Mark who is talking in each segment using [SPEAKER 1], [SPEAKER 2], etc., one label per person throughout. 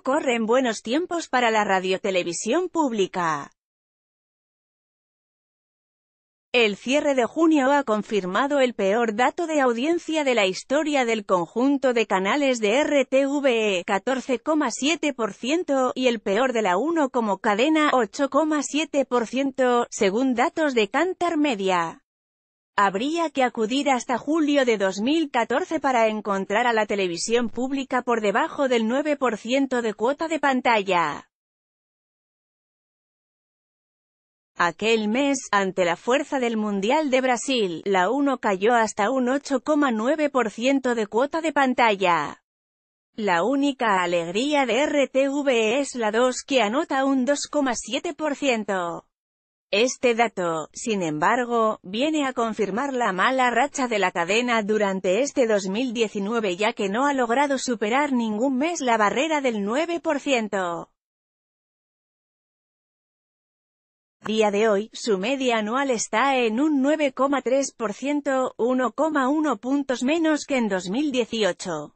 [SPEAKER 1] corren buenos tiempos para la radiotelevisión pública. El cierre de junio ha confirmado el peor dato de audiencia de la historia del conjunto de canales de RTVE, 14,7%, y el peor de la 1 como cadena, 8,7%, según datos de Cantar Media. Habría que acudir hasta julio de 2014 para encontrar a la televisión pública por debajo del 9% de cuota de pantalla. Aquel mes, ante la fuerza del Mundial de Brasil, la 1 cayó hasta un 8,9% de cuota de pantalla. La única alegría de RTV es la 2 que anota un 2,7%. Este dato, sin embargo, viene a confirmar la mala racha de la cadena durante este 2019 ya que no ha logrado superar ningún mes la barrera del 9%. Día de hoy, su media anual está en un 9,3%, 1,1 puntos menos que en 2018.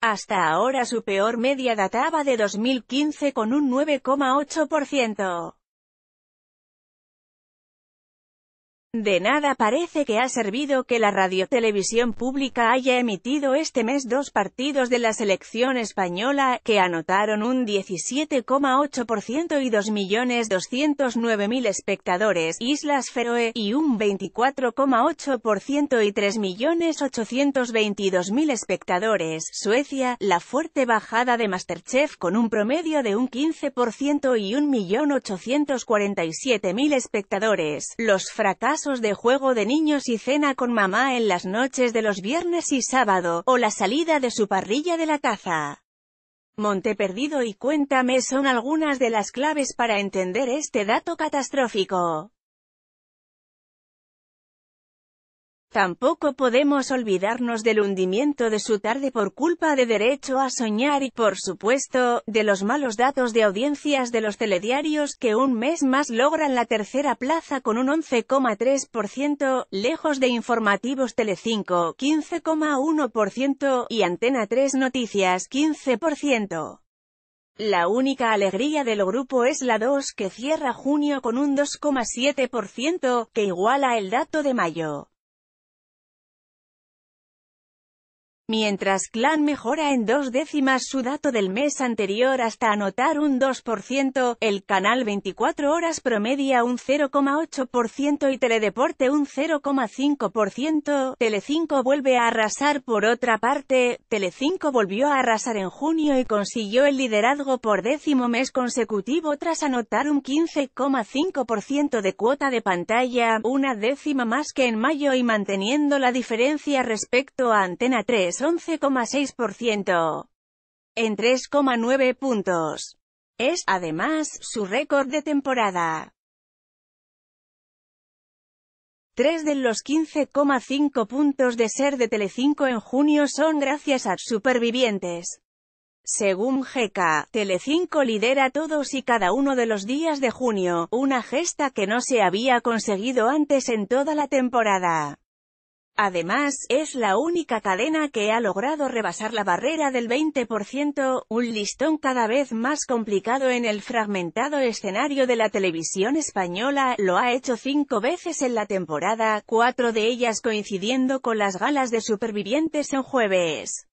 [SPEAKER 1] Hasta ahora su peor media databa de 2015 con un 9,8%. De nada parece que ha servido que la radiotelevisión pública haya emitido este mes dos partidos de la selección española, que anotaron un 17,8% y 2.209.000 espectadores, Islas Feroe, y un 24,8% y 3.822.000 espectadores, Suecia, la fuerte bajada de Masterchef con un promedio de un 15% y 1.847.000 espectadores, los fracasos de juego de niños y cena con mamá en las noches de los viernes y sábado, o la salida de su parrilla de la caza. Monte Perdido y Cuéntame son algunas de las claves para entender este dato catastrófico. Tampoco podemos olvidarnos del hundimiento de su tarde por culpa de derecho a soñar y, por supuesto, de los malos datos de audiencias de los telediarios que un mes más logran la tercera plaza con un 11,3%, lejos de informativos Telecinco 15,1% y Antena 3 Noticias 15%. La única alegría del grupo es la 2 que cierra junio con un 2,7%, que iguala el dato de mayo. Mientras Clan mejora en dos décimas su dato del mes anterior hasta anotar un 2%, el canal 24 horas promedia un 0,8% y Teledeporte un 0,5%. Telecinco vuelve a arrasar por otra parte, Telecinco volvió a arrasar en junio y consiguió el liderazgo por décimo mes consecutivo tras anotar un 15,5% de cuota de pantalla, una décima más que en mayo y manteniendo la diferencia respecto a Antena 3. 11,6%, en 3,9 puntos. Es, además, su récord de temporada. 3 de los 15,5 puntos de ser de Telecinco en junio son gracias a Supervivientes. Según GK, Telecinco lidera todos y cada uno de los días de junio, una gesta que no se había conseguido antes en toda la temporada. Además, es la única cadena que ha logrado rebasar la barrera del 20%, un listón cada vez más complicado en el fragmentado escenario de la televisión española, lo ha hecho cinco veces en la temporada, cuatro de ellas coincidiendo con las galas de supervivientes en jueves.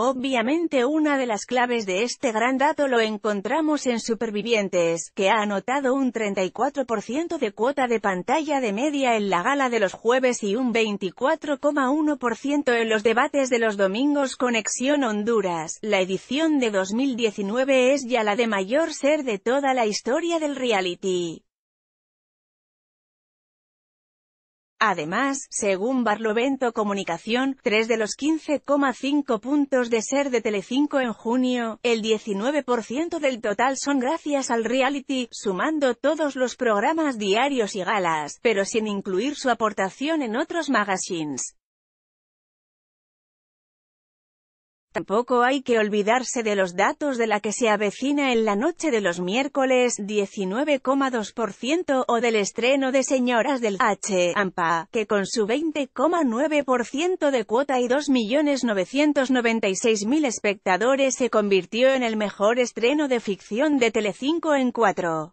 [SPEAKER 1] Obviamente una de las claves de este gran dato lo encontramos en Supervivientes, que ha anotado un 34% de cuota de pantalla de media en la gala de los jueves y un 24,1% en los debates de los domingos Conexión Honduras. La edición de 2019 es ya la de mayor ser de toda la historia del reality. Además, según Barlovento Comunicación, 3 de los 15,5 puntos de ser de Telecinco en junio, el 19% del total son gracias al reality, sumando todos los programas diarios y galas, pero sin incluir su aportación en otros magazines. Tampoco hay que olvidarse de los datos de la que se avecina en la noche de los miércoles 19,2% o del estreno de Señoras del H. AMPA, que con su 20,9% de cuota y 2.996.000 espectadores se convirtió en el mejor estreno de ficción de Telecinco en 4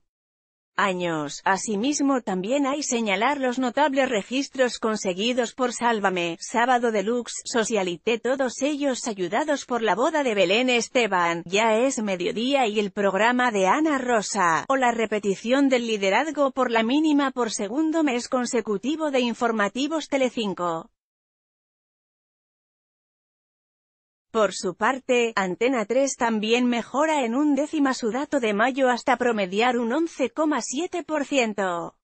[SPEAKER 1] años. Asimismo también hay señalar los notables registros conseguidos por Sálvame, Sábado Deluxe, Socialité todos ellos ayudados por la boda de Belén Esteban, Ya es mediodía y el programa de Ana Rosa, o la repetición del liderazgo por la mínima por segundo mes consecutivo de informativos Telecinco. Por su parte, Antena 3 también mejora en un décima su dato de mayo hasta promediar un 11,7%.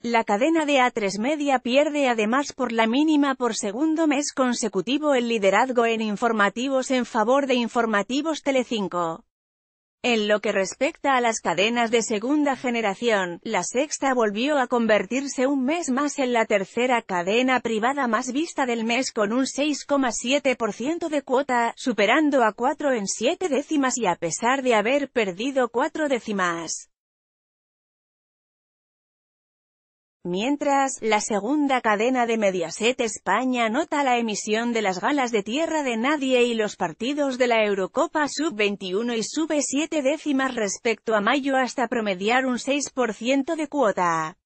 [SPEAKER 1] La cadena de A3 Media pierde además por la mínima por segundo mes consecutivo el liderazgo en informativos en favor de informativos Telecinco. En lo que respecta a las cadenas de segunda generación, la sexta volvió a convertirse un mes más en la tercera cadena privada más vista del mes con un 6,7% de cuota, superando a 4 en 7 décimas y a pesar de haber perdido 4 décimas. Mientras, la segunda cadena de Mediaset España nota la emisión de las galas de Tierra de Nadie y los partidos de la Eurocopa Sub-21 y sube 7 décimas respecto a mayo hasta promediar un 6% de cuota.